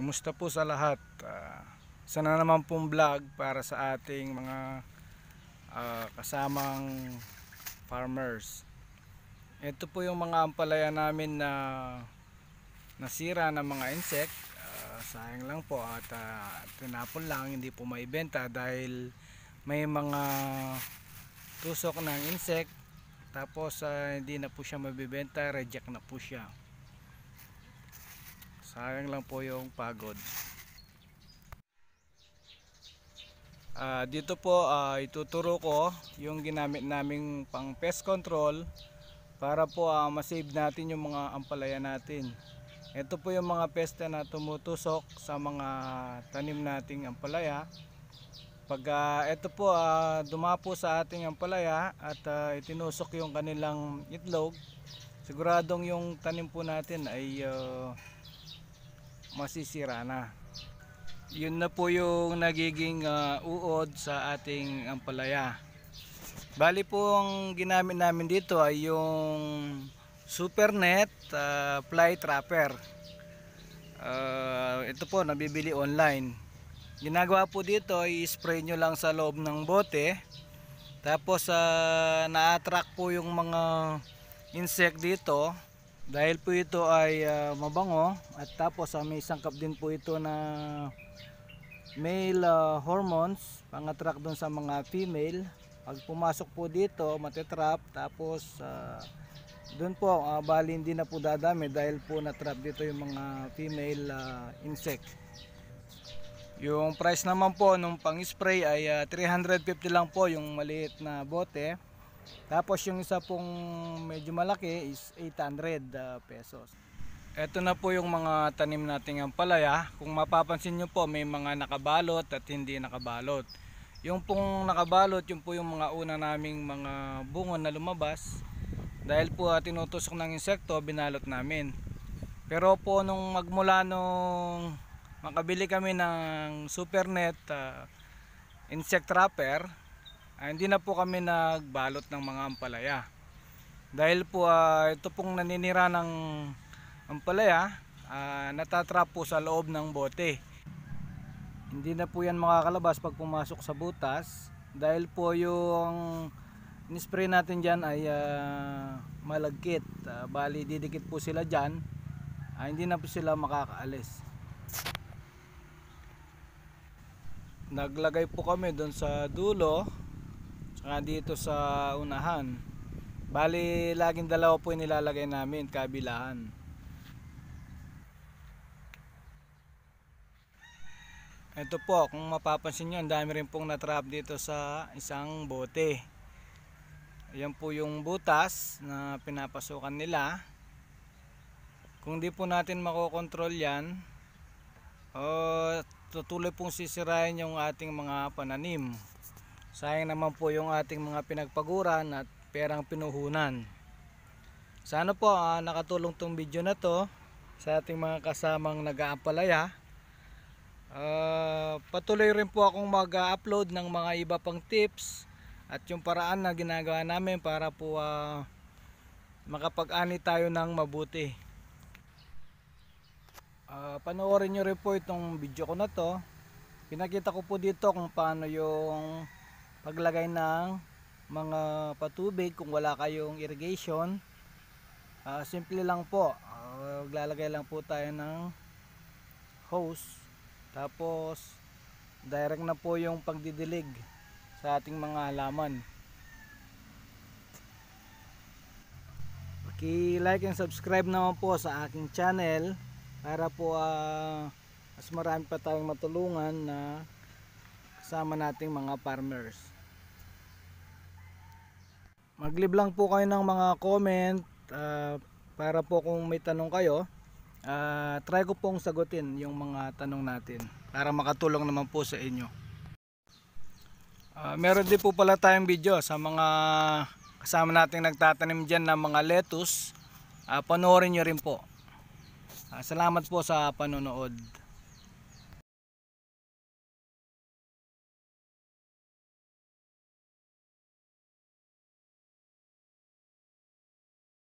Kumusta po sa lahat? Uh, ah, sana naman pong vlog para sa ating mga uh, kasamang farmers. Ito po yung mga ampalaya namin na nasira ng mga insect. Uh, sayang lang po at uh, tinapon lang hindi po maibenta dahil may mga tusok ng insect tapos uh, hindi na po siya mabibenta reject na po siya sayang lang po yung pagod uh, dito po uh, ituturo ko yung ginamit naming pang pest control para po uh, masave natin yung mga ampalaya natin ito po yung mga peste na tumutusok sa mga tanim nating ampalaya pag uh, ito po uh, dumapo sa ating ampalaya at uh, itinusok yung kanilang itlog siguradong yung tanim po natin ay uh, masisira na yun na po yung nagiging uh, uod sa ating ampalaya bali po ang ginamit namin dito ay yung super net uh, ah, fly trapper uh, ito po nabibili online ginagawa po dito ay spray nyo lang sa loob ng bote tapos uh, na-attract po yung mga insect dito dahil po ito ay uh, mabango at tapos uh, may sangkap din po ito na male uh, hormones pangatrack dun sa mga female pag pumasok po dito matitrap tapos uh, dun po uh, bali hindi na po dadami dahil po natrap dito yung mga female uh, insect yung price naman po nung pang spray ay uh, 350 lang po yung maliit na bote tapos yung isa pong medyo malaki is 800 uh, ah, pesos. Ito na po yung mga tanim nating ampalaya. Kung mapapansin nyo po may mga nakabalot at hindi nakabalot. Yung pong nakabalot, yung po yung mga una naming mga bungon na lumabas. Dahil po uh, tinutusok ng insekto, binalot namin. Pero po nung magmula nung makabili kami ng supernet uh, insect trapper, ay ah, hindi na po kami nagbalot ng mga ampalaya dahil po uh, ito pong naninira ng ampalaya uh, natatrap po sa loob ng bote hindi na po yan makakalabas pag pumasok sa butas dahil po yung inispray natin dyan ay uh, malagkit uh, bali didikit po sila dyan uh, hindi na po sila makakaalis naglagay po kami doon sa dulo Saka dito sa unahan. Bali, laging dalawa po yung nilalagay namin, kabilaan. Ito po, kung mapapansin nyo, ang dami rin pong natrap dito sa isang bote. Ayan po yung butas na pinapasukan nila. Kung di po natin makokontrol yan, o oh, tutuloy pong sisirain yung ating mga pananim. Sayang naman po yung ating mga pinagpaguran at perang pinuhunan. Sana po uh, nakatulong tong video na to sa ating mga kasamang nag-aapalaya. Uh, patuloy rin po akong mag-upload ng mga iba pang tips at yung paraan na ginagawa namin para po uh, makapag-ani tayo ng mabuti. Uh, panoorin nyo rin po itong video ko na to. Pinakita ko po dito kung paano yung paglagay ng mga patubig kung wala kayong irrigation uh, simple lang po uh, maglalagay lang po tayo ng hose tapos direct na po yung pagdidilig sa ating mga halaman Okay, like and subscribe naman po sa aking channel para po uh, mas marami pa tayong matulungan na kasama nating mga farmers. Maglib lang po kayo ng mga comment uh, para po kung may tanong kayo, uh, try ko pong sagutin yung mga tanong natin para makatulong naman po sa inyo. Uh, meron din po pala tayong video sa mga kasama nating nagtatanim dyan ng mga lettuce. Uh, panoorin nyo rin po. Uh, salamat po sa panonood.